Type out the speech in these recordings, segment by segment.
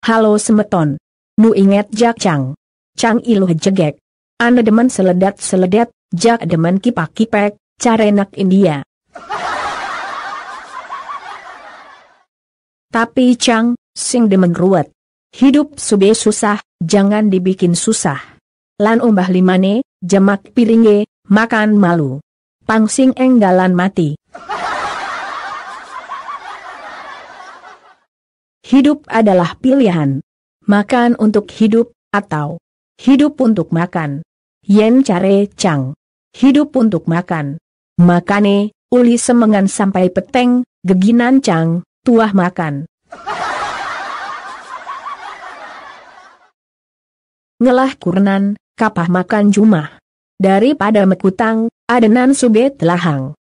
Halo semeton. Nu inget Jak Chang. Chang iluh jegek. Ane demen seledat-seledat, Jak demen kipak-kipek, carenak India. Tapi Chang, sing demen ruwet. Hidup sube susah, jangan dibikin susah. Lan umbah limane, jemak piringe, makan malu. Pangsing enggalan mati. Hidup adalah pilihan. Makan untuk hidup, atau hidup untuk makan. Yen care chang. Hidup untuk makan. Makane, uli semengan sampai peteng, geginan chang, tuah makan. Ngelah kurnan, kapah makan jumah. Daripada mekutang, adenan subet lahang.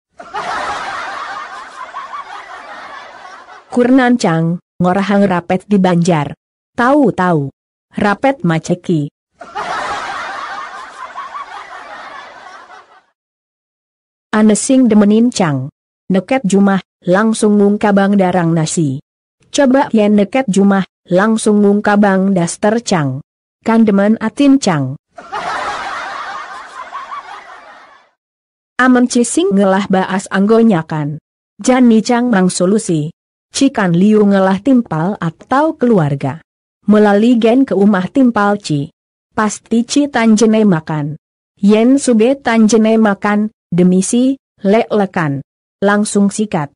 Kurnan Chang, ngorahang rapet di Banjar. Tahu-tahu. Rapet maceki. Anesing demenin cang. Neket jumah, langsung ngungkabang darang nasi. Coba yen neket jumah, langsung ngungkabang daster cang. Kandeman atin cang. Amen cising ngelah baas kan, Jani cang mang solusi. Cikan Liu ngelah timpal atau keluarga. Melalui gen ke umah timpal Ci. Pasti Ci Tanjene makan. Yen Sube Tanjene makan, demi si, lek lekan. Langsung sikat.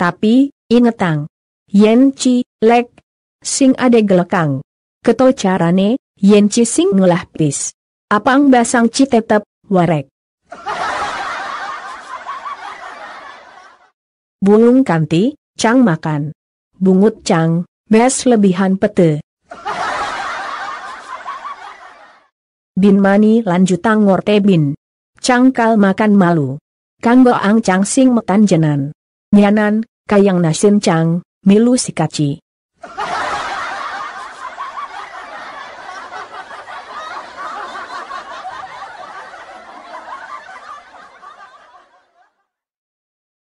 Tapi, ingetang. Yen Ci, lek, sing ade gelekang. Keto carane, yen ci sing ngelah pis. Apang basang ci tetep, warek. Bulung kanti, cang makan. Bungut cang, bes lebihan pete. Bin mani lanjut ngorte bin. Cangkal makan malu. Kanggo ang cang sing metan jenan. Nyanan, kayang nasin cang, milu sikaci.